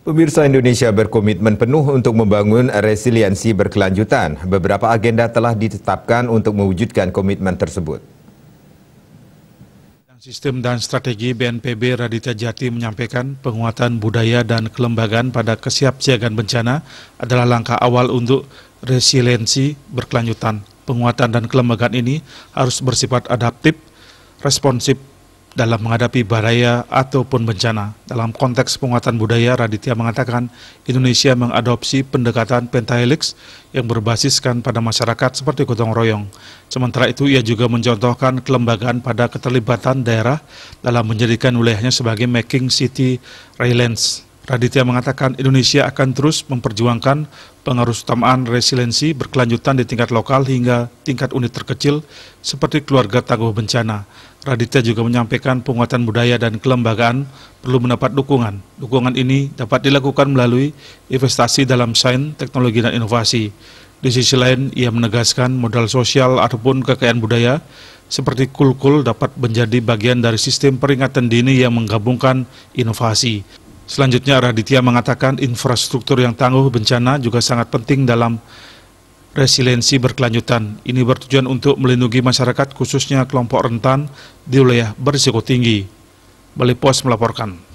Pemirsa Indonesia berkomitmen penuh untuk membangun resiliensi berkelanjutan. Beberapa agenda telah ditetapkan untuk mewujudkan komitmen tersebut. Sistem dan Strategi BNPB Raditya Jati menyampaikan penguatan budaya dan kelembagaan pada kesiapsiagaan bencana adalah langkah awal untuk resiliensi berkelanjutan. Penguatan dan kelembagaan ini harus bersifat adaptif, responsif, dalam menghadapi bahaya ataupun bencana. Dalam konteks penguatan budaya, Raditya mengatakan Indonesia mengadopsi pendekatan pentahelix yang berbasiskan pada masyarakat seperti gotong royong. Sementara itu, ia juga mencontohkan kelembagaan pada keterlibatan daerah dalam menjadikan wilayahnya sebagai making city reliance. Raditya mengatakan Indonesia akan terus memperjuangkan pengharusutamaan resiliensi berkelanjutan di tingkat lokal hingga tingkat unit terkecil seperti keluarga tangguh bencana. Raditya juga menyampaikan penguatan budaya dan kelembagaan perlu mendapat dukungan. Dukungan ini dapat dilakukan melalui investasi dalam sains, teknologi, dan inovasi. Di sisi lain, ia menegaskan modal sosial ataupun kekayaan budaya seperti kul -kul dapat menjadi bagian dari sistem peringatan dini yang menggabungkan inovasi. Selanjutnya Raditya mengatakan infrastruktur yang tangguh bencana juga sangat penting dalam resiliensi berkelanjutan. Ini bertujuan untuk melindungi masyarakat khususnya kelompok rentan di wilayah berisiko tinggi. Balipos Pos melaporkan.